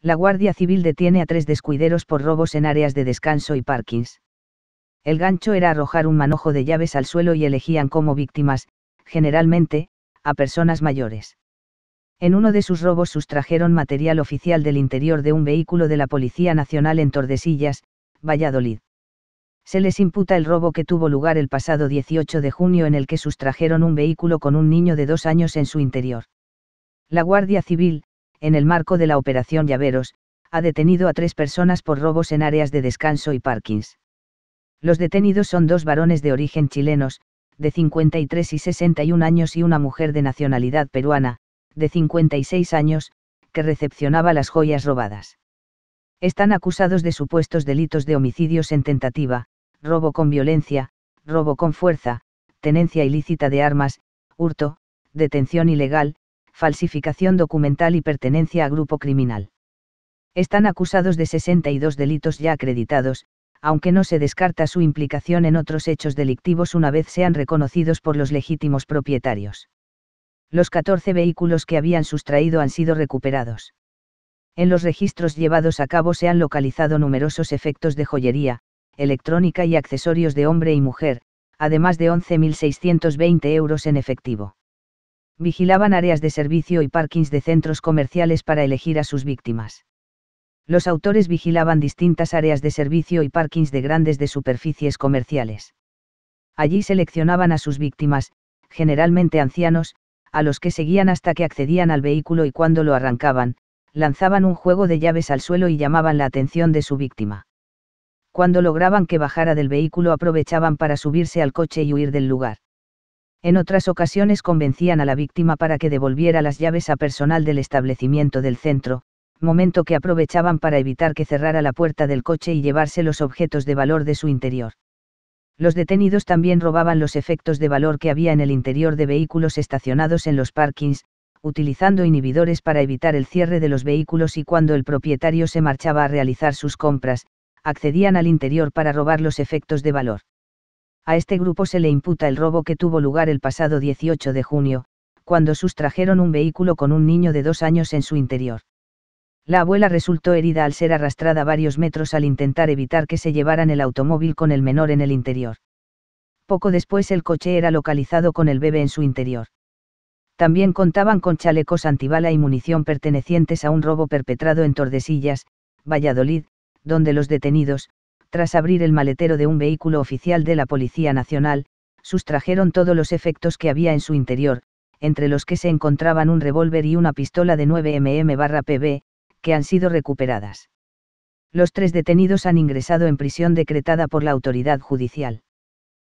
La Guardia Civil detiene a tres descuideros por robos en áreas de descanso y parkings. El gancho era arrojar un manojo de llaves al suelo y elegían como víctimas, generalmente, a personas mayores. En uno de sus robos sustrajeron material oficial del interior de un vehículo de la Policía Nacional en Tordesillas, Valladolid. Se les imputa el robo que tuvo lugar el pasado 18 de junio en el que sustrajeron un vehículo con un niño de dos años en su interior. La Guardia Civil, en el marco de la Operación Llaveros, ha detenido a tres personas por robos en áreas de descanso y parkings. Los detenidos son dos varones de origen chilenos, de 53 y 61 años y una mujer de nacionalidad peruana, de 56 años, que recepcionaba las joyas robadas. Están acusados de supuestos delitos de homicidios en tentativa, robo con violencia, robo con fuerza, tenencia ilícita de armas, hurto, detención ilegal, falsificación documental y pertenencia a grupo criminal. Están acusados de 62 delitos ya acreditados, aunque no se descarta su implicación en otros hechos delictivos una vez sean reconocidos por los legítimos propietarios. Los 14 vehículos que habían sustraído han sido recuperados. En los registros llevados a cabo se han localizado numerosos efectos de joyería, electrónica y accesorios de hombre y mujer, además de 11.620 euros en efectivo vigilaban áreas de servicio y parkings de centros comerciales para elegir a sus víctimas. Los autores vigilaban distintas áreas de servicio y parkings de grandes de superficies comerciales. Allí seleccionaban a sus víctimas, generalmente ancianos, a los que seguían hasta que accedían al vehículo y cuando lo arrancaban, lanzaban un juego de llaves al suelo y llamaban la atención de su víctima. Cuando lograban que bajara del vehículo aprovechaban para subirse al coche y huir del lugar. En otras ocasiones convencían a la víctima para que devolviera las llaves a personal del establecimiento del centro, momento que aprovechaban para evitar que cerrara la puerta del coche y llevarse los objetos de valor de su interior. Los detenidos también robaban los efectos de valor que había en el interior de vehículos estacionados en los parkings, utilizando inhibidores para evitar el cierre de los vehículos y cuando el propietario se marchaba a realizar sus compras, accedían al interior para robar los efectos de valor. A este grupo se le imputa el robo que tuvo lugar el pasado 18 de junio, cuando sustrajeron un vehículo con un niño de dos años en su interior. La abuela resultó herida al ser arrastrada varios metros al intentar evitar que se llevaran el automóvil con el menor en el interior. Poco después el coche era localizado con el bebé en su interior. También contaban con chalecos antibala y munición pertenecientes a un robo perpetrado en Tordesillas, Valladolid, donde los detenidos, tras abrir el maletero de un vehículo oficial de la Policía Nacional, sustrajeron todos los efectos que había en su interior, entre los que se encontraban un revólver y una pistola de 9 mm-PB, que han sido recuperadas. Los tres detenidos han ingresado en prisión decretada por la autoridad judicial.